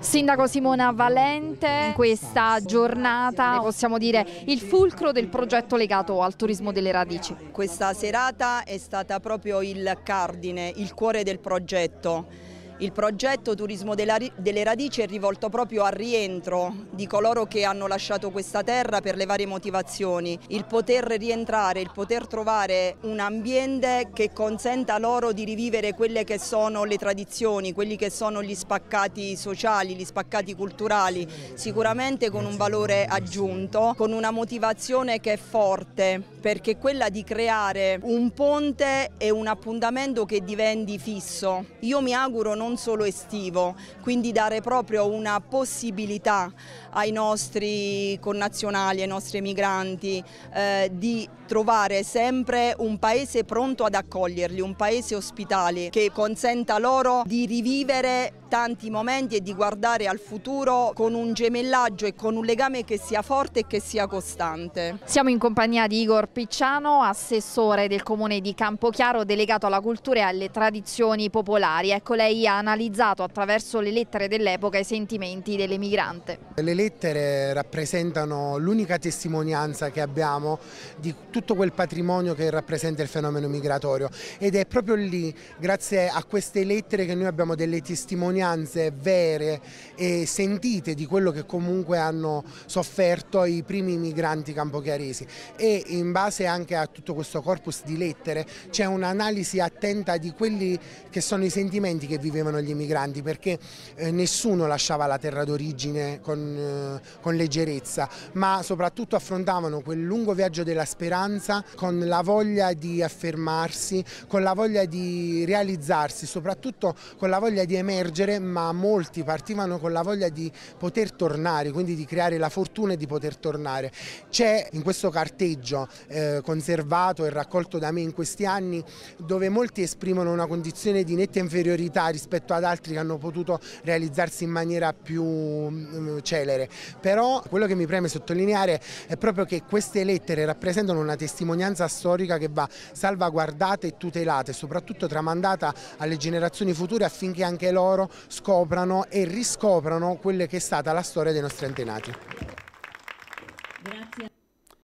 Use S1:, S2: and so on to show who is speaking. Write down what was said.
S1: Sindaco Simona Valente, in questa giornata possiamo dire
S2: il fulcro del progetto legato al turismo delle radici. Questa serata è stata proprio il cardine, il cuore del progetto il progetto Turismo delle Radici è rivolto proprio al rientro di coloro che hanno lasciato questa terra per le varie motivazioni, il poter rientrare, il poter trovare un ambiente che consenta loro di rivivere quelle che sono le tradizioni, quelli che sono gli spaccati sociali, gli spaccati culturali, sicuramente con un valore aggiunto, con una motivazione che è forte, perché è quella di creare un ponte e un appuntamento che diventi fisso. Io mi auguro non non solo estivo, quindi dare proprio una possibilità ai nostri connazionali, ai nostri emigranti eh, di trovare sempre un paese pronto ad accoglierli, un paese ospitale che consenta loro di rivivere tanti momenti e di guardare al futuro con un gemellaggio e con un legame che sia forte e che sia costante.
S1: Siamo in compagnia di Igor Picciano, assessore del comune di Campochiaro, delegato alla cultura e alle tradizioni popolari. Ecco, lei ha analizzato attraverso le lettere dell'epoca i sentimenti dell'emigrante.
S3: Le lettere rappresentano l'unica testimonianza che abbiamo di tutto quel patrimonio che rappresenta il fenomeno migratorio ed è proprio lì, grazie a queste lettere, che noi abbiamo delle testimonianze vere e sentite di quello che comunque hanno sofferto i primi migranti campochiaresi e in base anche a tutto questo corpus di lettere c'è un'analisi attenta di quelli che sono i sentimenti che vivevano vivevano gli emigranti perché eh, nessuno lasciava la terra d'origine con, eh, con leggerezza ma soprattutto affrontavano quel lungo viaggio della speranza con la voglia di affermarsi, con la voglia di realizzarsi, soprattutto con la voglia di emergere ma molti partivano con la voglia di poter tornare, quindi di creare la fortuna e di poter tornare. C'è in questo carteggio eh, conservato e raccolto da me in questi anni dove molti esprimono una condizione di netta inferiorità rispetto rispetto ad altri che hanno potuto realizzarsi in maniera più mm, celere. Però quello che mi preme sottolineare è proprio che queste lettere rappresentano una testimonianza storica che va salvaguardata e tutelata e soprattutto tramandata alle generazioni future affinché anche loro scoprano e riscoprano quella che è stata la storia dei nostri antenati.